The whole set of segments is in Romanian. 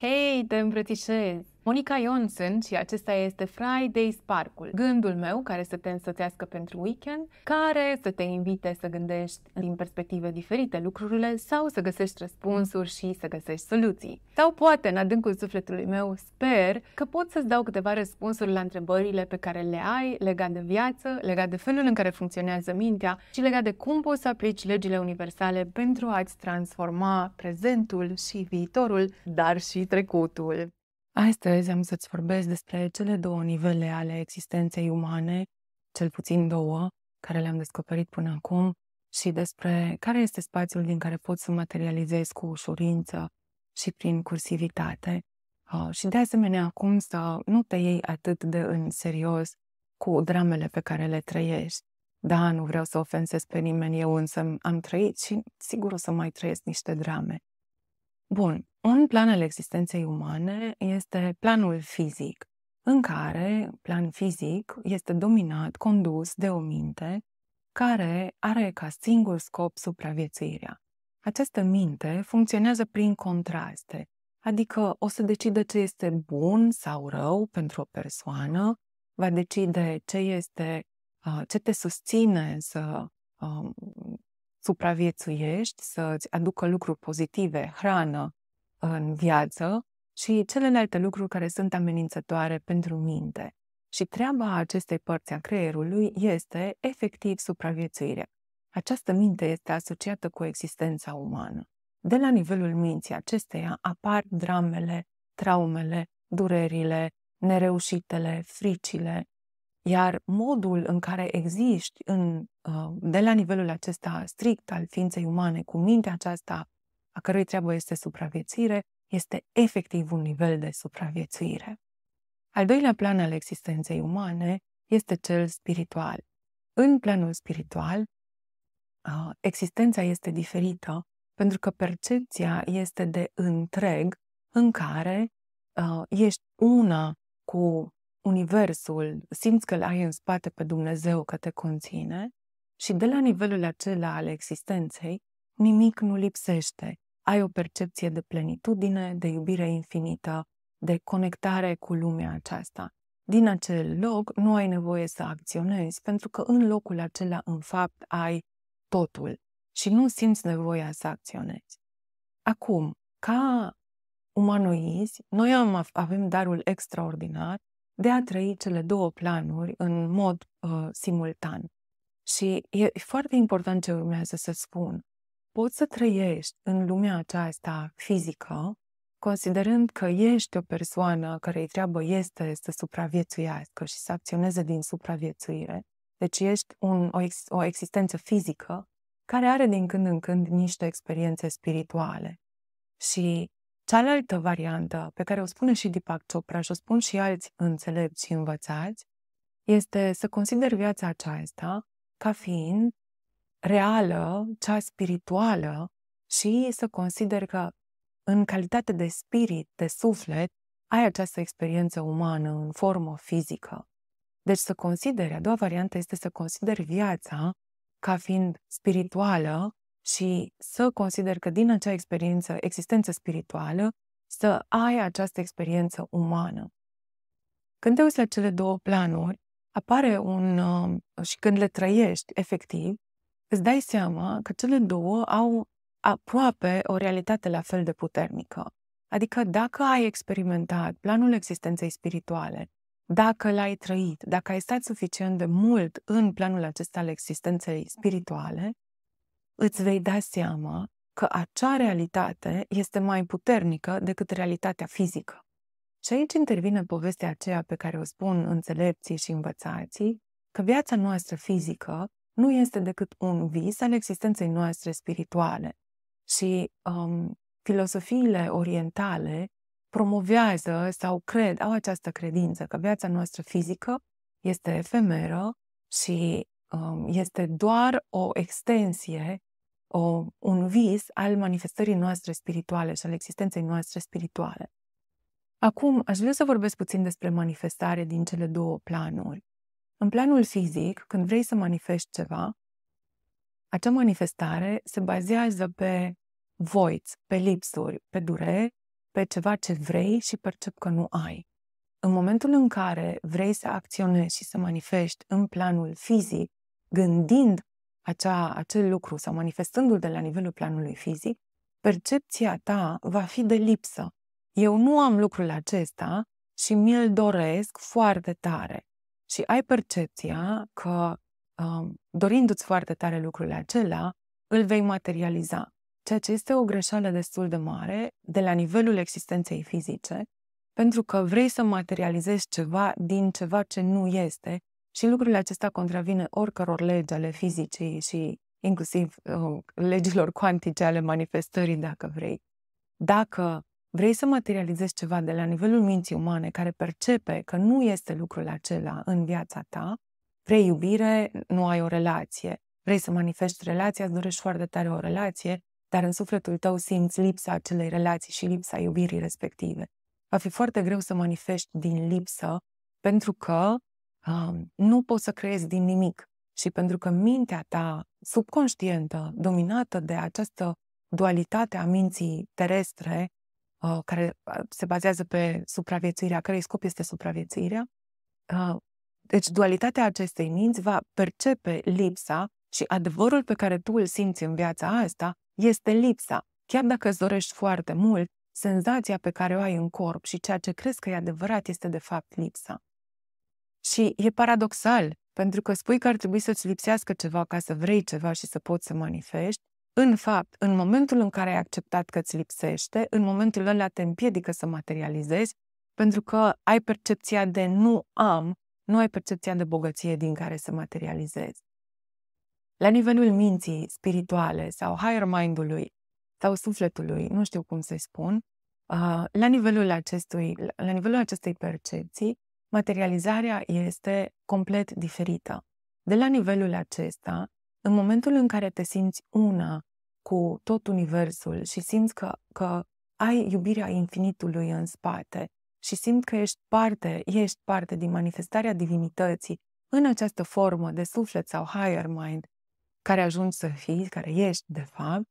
Hey, den British Monica Ion sunt și acesta este Friday Sparkle, gândul meu care să te însățească pentru weekend, care să te invite să gândești din perspective diferite lucrurile sau să găsești răspunsuri și să găsești soluții. Sau poate, în adâncul sufletului meu, sper că pot să-ți dau câteva răspunsuri la întrebările pe care le ai legat de viață, legat de felul în care funcționează mintea și legat de cum poți să aplici legile universale pentru a-ți transforma prezentul și viitorul, dar și trecutul. Astăzi am să-ți vorbesc despre cele două nivele ale existenței umane, cel puțin două, care le-am descoperit până acum și despre care este spațiul din care poți să materializezi cu ușurință și prin cursivitate. Și de asemenea acum să nu te iei atât de în serios cu dramele pe care le trăiești. Da, nu vreau să ofensez pe nimeni, eu însă am trăit și sigur o să mai trăiesc niște drame. Bun, un plan al existenței umane este planul fizic, în care plan fizic este dominat, condus de o minte care are ca singur scop supraviețuirea. Această minte funcționează prin contraste, adică o să decide ce este bun sau rău pentru o persoană, va decide ce este ce te susține să supraviețuiești, să-ți aducă lucruri pozitive, hrană, în viață și celelalte lucruri care sunt amenințătoare pentru minte. Și treaba acestei părți a creierului este efectiv supraviețuirea. Această minte este asociată cu existența umană. De la nivelul minții acesteia apar dramele, traumele, durerile, nereușitele, fricile, iar modul în care existi în, uh, de la nivelul acesta strict al ființei umane, cu mintea aceasta a cărui treabă este supraviețuire, este efectiv un nivel de supraviețuire. Al doilea plan al existenței umane este cel spiritual. În planul spiritual, existența este diferită pentru că percepția este de întreg în care ești una cu Universul, simți că ai în spate pe Dumnezeu că te conține și de la nivelul acela al existenței, nimic nu lipsește ai o percepție de plenitudine, de iubire infinită, de conectare cu lumea aceasta. Din acel loc nu ai nevoie să acționezi, pentru că în locul acela, în fapt, ai totul și nu simți nevoia să acționezi. Acum, ca umanoizi, noi am, avem darul extraordinar de a trăi cele două planuri în mod uh, simultan. Și e foarte important ce urmează să spun poți să trăiești în lumea aceasta fizică, considerând că ești o persoană care îi treabă este să supraviețuiască și să acționeze din supraviețuire, deci ești un, o, ex, o existență fizică care are din când în când niște experiențe spirituale. Și cealaltă variantă pe care o spune și Deepak Chopra și o spun și alți înțelepți și învățați, este să consider viața aceasta ca fiind reală, cea spirituală și să consider că în calitate de spirit, de suflet, ai această experiență umană în formă fizică. Deci să consideri, a doua variantă este să consideri viața ca fiind spirituală și să consideri că din acea experiență, existență spirituală, să ai această experiență umană. Când te uiți la cele două planuri, apare un. Uh, și când le trăiești efectiv, îți dai seama că cele două au aproape o realitate la fel de puternică. Adică dacă ai experimentat planul existenței spirituale, dacă l-ai trăit, dacă ai stat suficient de mult în planul acesta al existenței spirituale, îți vei da seama că acea realitate este mai puternică decât realitatea fizică. Și aici intervine povestea aceea pe care o spun înțelepții și învățații, că viața noastră fizică nu este decât un vis al existenței noastre spirituale. Și um, filosofiile orientale promovează sau cred, au această credință că viața noastră fizică este efemeră și um, este doar o extensie, o, un vis al manifestării noastre spirituale și al existenței noastre spirituale. Acum, aș vrea să vorbesc puțin despre manifestare din cele două planuri. În planul fizic, când vrei să manifesti ceva, acea manifestare se bazează pe voiți, pe lipsuri, pe dureri, pe ceva ce vrei și percep că nu ai. În momentul în care vrei să acționezi și să manifesti în planul fizic, gândind acea, acel lucru sau manifestându-l de la nivelul planului fizic, percepția ta va fi de lipsă. Eu nu am lucrul acesta și mi-l doresc foarte tare și ai percepția că, um, dorindu-ți foarte tare lucrurile acelea, îl vei materializa. Ceea ce este o greșeală destul de mare de la nivelul existenței fizice, pentru că vrei să materializezi ceva din ceva ce nu este și lucrurile acestea contravine oricăror legi ale fizicii și inclusiv uh, legilor cuantice ale manifestării, dacă vrei. Dacă Vrei să materializezi ceva de la nivelul minții umane care percepe că nu este lucrul acela în viața ta, vrei iubire, nu ai o relație. Vrei să manifesti relația, îți dorești foarte tare o relație, dar în sufletul tău simți lipsa acelei relații și lipsa iubirii respective. Va fi foarte greu să manifesti din lipsă pentru că um, nu poți să creezi din nimic și pentru că mintea ta subconștientă, dominată de această dualitate a minții terestre, uh, care uh, se bazează pe supraviețuirea, cărei scop este supraviețuirea. Uh, deci dualitatea acestei minți va percepe lipsa și adevărul pe care tu îl simți în viața asta este lipsa. Chiar dacă îți dorești foarte mult, senzația pe care o ai în corp și ceea ce crezi că e adevărat este de fapt lipsa. Și e paradoxal, pentru că spui că ar trebui să-ți lipsească ceva ca să vrei ceva și să poți să manifesti, în fapt, în momentul în care ai acceptat că îți lipsește, în momentul ăla te împiedică să materializezi, pentru că ai percepția de nu am, nu ai percepția de bogăție din care să materializezi. La nivelul minții spirituale sau higher mind-ului sau sufletului, nu știu cum să-i spun, uh, la nivelul, acestui, la nivelul acestei percepții, materializarea este complet diferită. De la nivelul acesta, în momentul în care te simți una cu tot universul și simți că, că ai iubirea infinitului în spate și simți că ești parte, ești parte din manifestarea divinității în această formă de suflet sau higher mind care ajungi să fii, care ești de fapt,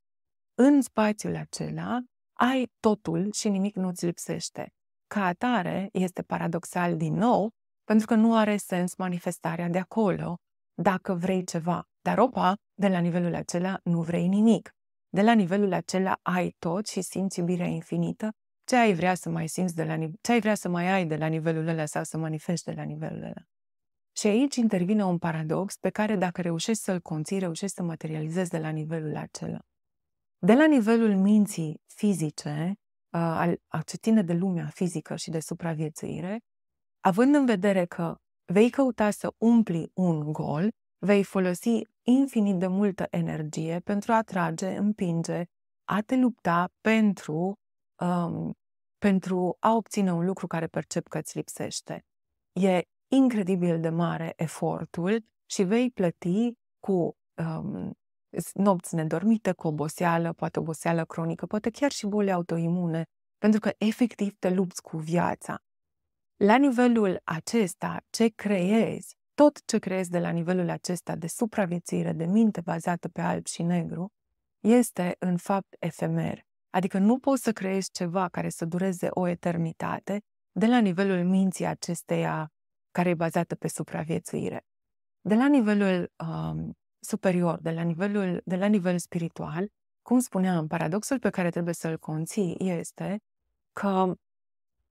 în spațiul acela ai totul și nimic nu-ți lipsește. Ca atare, este paradoxal din nou, pentru că nu are sens manifestarea de acolo dacă vrei ceva, dar opa, de la nivelul acela nu vrei nimic. De la nivelul acela ai tot și simți iubirea infinită? Ce ai vrea să mai simți de la ce ai vrea să mai ai de la nivelul ăla sau să manifesti de la nivelul ăla? Și aici intervine un paradox pe care dacă reușești să-l conții, reușești să materializezi de la nivelul acela. De la nivelul minții fizice, al ce de lumea fizică și de supraviețuire, având în vedere că vei căuta să umpli un gol, Vei folosi infinit de multă energie pentru a atrage, împinge, a te lupta pentru, um, pentru a obține un lucru care percep că îți lipsește. E incredibil de mare efortul și vei plăti cu um, nopți nedormite, cu oboseală, poate oboseală cronică, poate chiar și boli autoimune, pentru că efectiv te lupți cu viața. La nivelul acesta, ce creezi tot ce creezi de la nivelul acesta de supraviețuire, de minte bazată pe alb și negru, este în fapt efemer. Adică nu poți să creezi ceva care să dureze o eternitate de la nivelul minții acesteia care e bazată pe supraviețuire. De la nivelul um, superior, de la nivelul, de la nivel spiritual, cum spuneam, paradoxul pe care trebuie să-l conții este că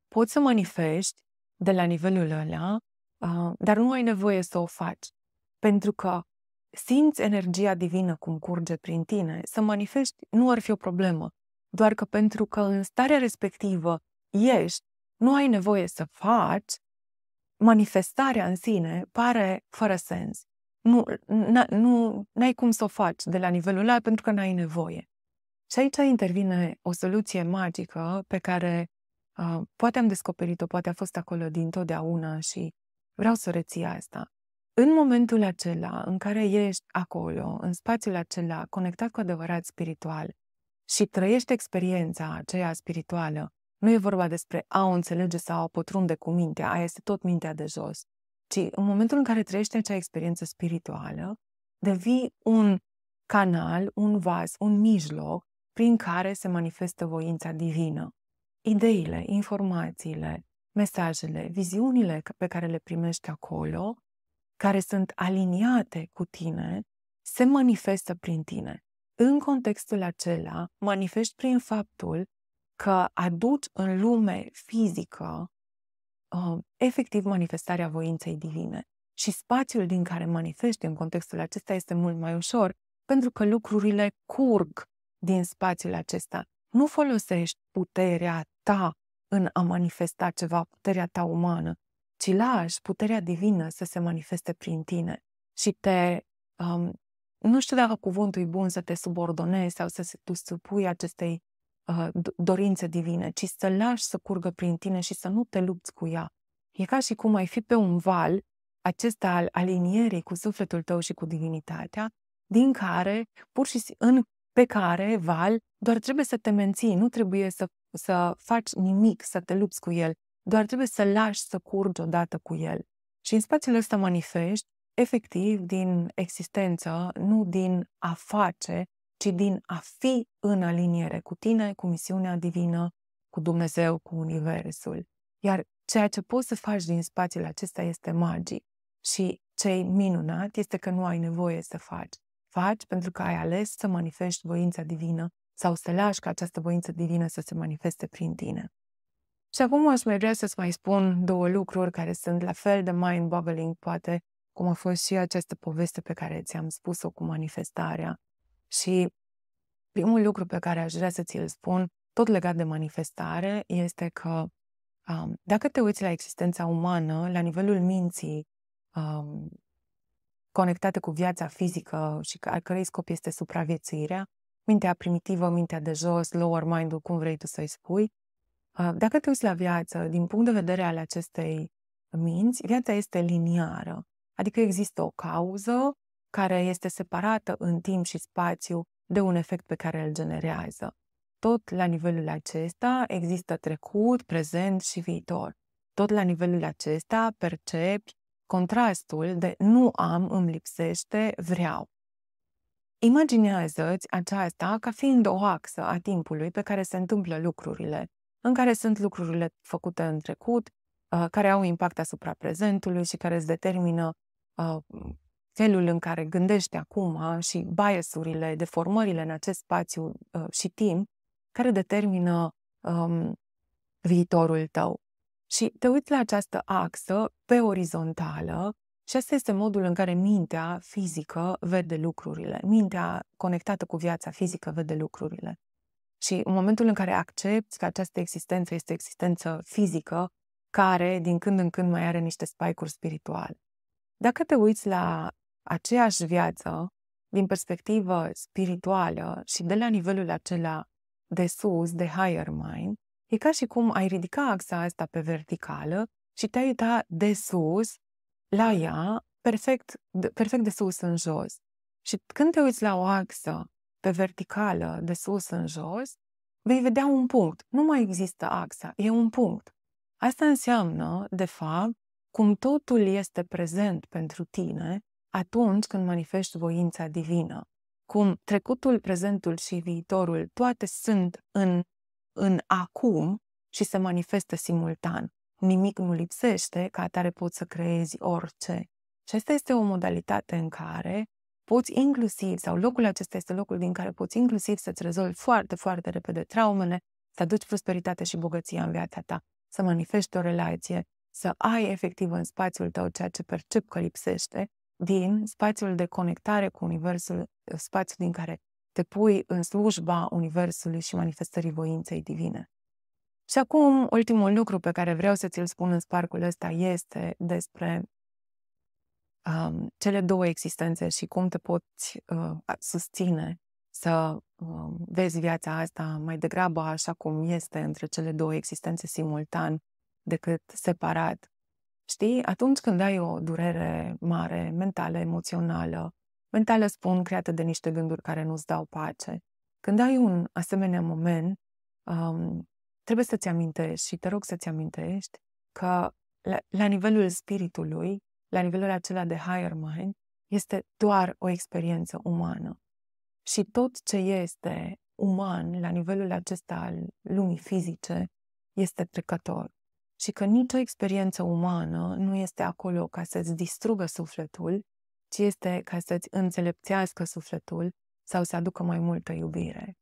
poți să manifesti de la nivelul ăla uh, dar nu ai nevoie să o faci, pentru că simți energia divină cum curge prin tine, să manifesti nu ar fi o problemă, doar că pentru că în starea respectivă ești, nu ai nevoie să faci, manifestarea în sine pare fără sens. Nu, n- nu ai cum să o faci de la nivelul ăla pentru că n-ai nevoie. Și aici intervine o soluție magică pe care uh, poate am descoperit-o, poate a fost acolo dintotdeauna și Vreau să reții asta. În momentul acela în care ești acolo, în spațiul acela, conectat cu adevărat spiritual și trăiești experiența aceea spirituală, nu e vorba despre a o înțelege sau a o pătrunde cu mintea, aia este tot mintea de jos, ci în momentul în care trăiești acea experiență spirituală, devii un canal, un vas, un mijloc prin care se manifestă voința divină. Ideile, informațiile, mesajele, viziunile pe care le primești acolo, care sunt aliniate cu tine, se manifestă prin tine. În contextul acela, manifesti prin faptul că aduci în lume fizică uh, efectiv manifestarea voinței divine. Și spațiul din care manifesti în contextul acesta este mult mai ușor, pentru că lucrurile curg din spațiul acesta. Nu folosești puterea ta în a manifesta ceva, puterea ta umană, ci lași puterea divină să se manifeste prin tine și te, um, nu știu dacă cuvântul e bun să te subordonezi sau să tu supui acestei uh, dorințe divine, ci să lași să curgă prin tine și să nu te lupți cu ea. E ca și cum ai fi pe un val acesta al alinierii cu sufletul tău și cu divinitatea, din care, pur și în, pe care, val, doar trebuie să te menții, nu trebuie să să faci nimic, să te lupți cu el, doar trebuie să lași să curgi odată cu el. Și în spațiul ăsta manifesti efectiv din existență, nu din a face, ci din a fi în aliniere cu tine, cu misiunea divină, cu Dumnezeu, cu Universul. Iar ceea ce poți să faci din spațiul acesta este magic. Și ce minunat este că nu ai nevoie să faci. Faci pentru că ai ales să manifesti voința divină sau să lași ca această voință divină să se manifeste prin tine. Și acum aș mai vrea să-ți mai spun două lucruri care sunt la fel de mind-boggling, poate, cum a fost și această poveste pe care ți-am spus-o cu manifestarea. Și primul lucru pe care aș vrea să ți-l spun, tot legat de manifestare, este că um, dacă te uiți la existența umană, la nivelul minții, um, conectate cu viața fizică și al cărei scop este supraviețuirea, mintea primitivă, mintea de jos, lower mind-ul, cum vrei tu să-i spui. Dacă te uiți la viață din punct de vedere al acestei minți, viața este liniară, adică există o cauză care este separată în timp și spațiu de un efect pe care îl generează. Tot la nivelul acesta există trecut, prezent și viitor. Tot la nivelul acesta percepi contrastul de nu am, îmi lipsește, vreau. Imaginează-ți aceasta ca fiind o axă a timpului pe care se întâmplă lucrurile, în care sunt lucrurile făcute în trecut, uh, care au impact asupra prezentului și care îți determină uh, felul în care gândești acum și biasurile, deformările în acest spațiu uh, și timp, care determină um, viitorul tău. Și te uiți la această axă pe orizontală și asta este modul în care mintea fizică vede lucrurile. Mintea conectată cu viața fizică vede lucrurile. Și în momentul în care accepti că această existență este o existență fizică, care din când în când mai are niște spike-uri spirituale. Dacă te uiți la aceeași viață din perspectivă spirituală și de la nivelul acela de sus, de higher mind, e ca și cum ai ridica axa asta pe verticală și te-ai uita de sus la ea perfect, perfect de sus în jos. Și când te uiți la o axă pe verticală, de sus în jos, vei vedea un punct. Nu mai există axa, e un punct. Asta înseamnă, de fapt, cum totul este prezent pentru tine atunci când manifesti voința divină. Cum trecutul, prezentul și viitorul toate sunt în, în acum și se manifestă simultan nimic nu lipsește, ca atare poți să creezi orice. Și asta este o modalitate în care poți inclusiv, sau locul acesta este locul din care poți inclusiv să-ți rezolvi foarte, foarte repede traumele, să aduci prosperitate și bogăția în viața ta, să manifeste o relație, să ai efectiv în spațiul tău ceea ce percep că lipsește din spațiul de conectare cu Universul, spațiul din care te pui în slujba Universului și manifestării voinței divine. Și acum, ultimul lucru pe care vreau să ți-l spun în sparcul ăsta este despre um, cele două existențe și cum te poți uh, susține să um, vezi viața asta mai degrabă așa cum este între cele două existențe simultan decât separat. Știi, atunci când ai o durere mare, mentală, emoțională, mentală spun creată de niște gânduri care nu-ți dau pace, când ai un asemenea moment, um, trebuie să-ți amintești și te rog să-ți amintești că la, la nivelul spiritului, la nivelul acela de higher mind, este doar o experiență umană. Și tot ce este uman la nivelul acesta al lumii fizice este trecător. Și că nicio experiență umană nu este acolo ca să-ți distrugă sufletul, ci este ca să-ți înțelepțească sufletul sau să aducă mai multă iubire.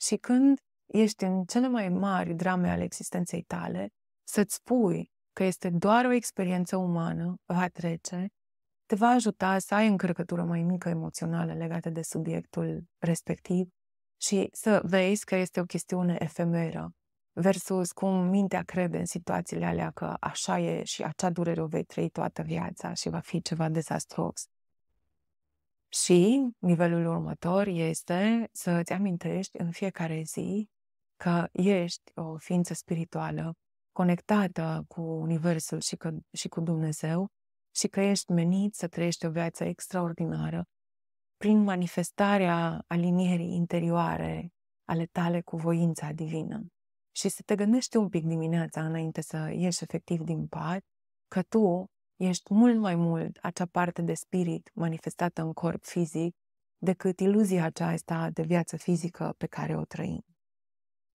Și când ești în cele mai mari drame ale existenței tale, să-ți spui că este doar o experiență umană, va trece, te va ajuta să ai încărcătură mai mică emoțională legată de subiectul respectiv și să vezi că este o chestiune efemeră versus cum mintea crede în situațiile alea că așa e și acea durere o vei trăi toată viața și va fi ceva dezastros. Și nivelul următor este să ți amintești în fiecare zi că ești o ființă spirituală conectată cu Universul și, că, și cu Dumnezeu și că ești menit să trăiești o viață extraordinară prin manifestarea alinierii interioare ale tale cu voința divină. Și să te gândești un pic dimineața înainte să ieși efectiv din pat că tu ești mult mai mult acea parte de spirit manifestată în corp fizic decât iluzia aceasta de viață fizică pe care o trăim.